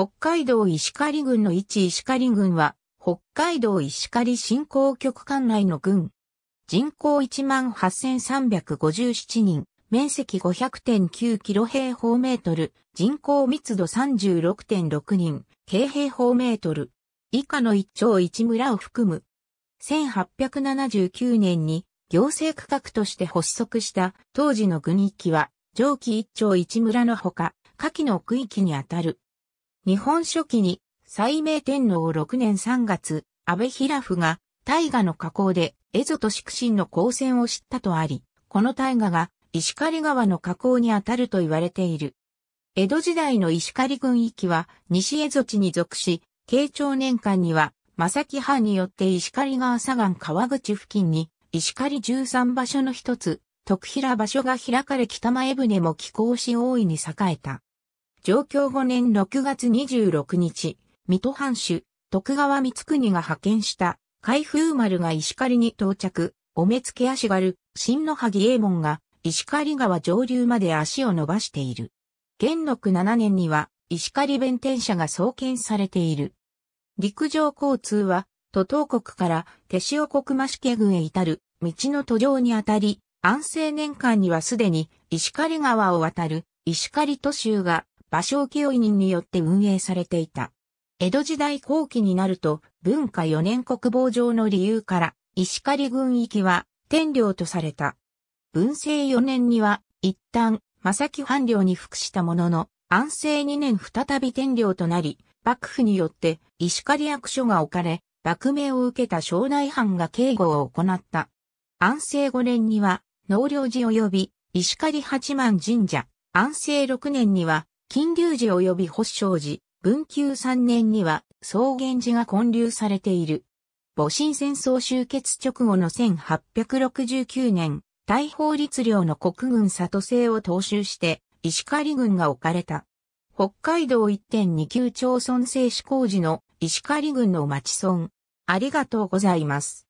北海道石狩郡の一石狩郡は、北海道石狩振興局管内の郡。人口18,357人、面積500.9キロ平方メートル、人口密度36.6人、京平方メートル。以下の一町一村を含む。1879年に行政区画として発足した当時の郡域は上記一町一村のほか、下記の区域にあたる。日本書紀に、斎明天皇6年3月、安倍平夫が、大河の河口で、蝦夷と宿神の交戦を知ったとあり、この大河が、石狩川の河口にあたると言われている。江戸時代の石狩軍域は、西蝦夷地に属し、慶長年間には、正木藩によって石狩川左岸川口付近に、石狩十三場所の一つ、徳平場所が開かれ北前船も寄港し大いに栄えた。上京5年6月26日、水戸藩主、徳川光国が派遣した、海風丸が石狩に到着、お目付け足軽、新野萩右衛門が、石狩川上流まで足を伸ばしている。元禄7年には、石狩弁天社が創建されている。陸上交通は、都東国から手塩国増家郡へ至る道の途上にあたり、安政年間にはすでに石狩川を渡る石狩都州が芭蕉清委任によって運営されていた。江戸時代後期になると、文化4年国防上の理由から、石狩軍域は天領とされた。文政4年には、一旦、正木藩領に服したものの、安政2年再び天領となり、幕府によって石狩役所が置かれ、幕命を受けた庄内藩が警護を行った。安政5年には、農領寺及び石狩八幡神社、安政6年には、金龍寺及び保祥寺、文久3年には草原寺が建立されている。戊辰戦争終結直後の1869年、大法律令の国軍里政を踏襲して、石狩軍が置かれた。北海道1 2級町村制止工事の石狩軍の町村。ありがとうございます。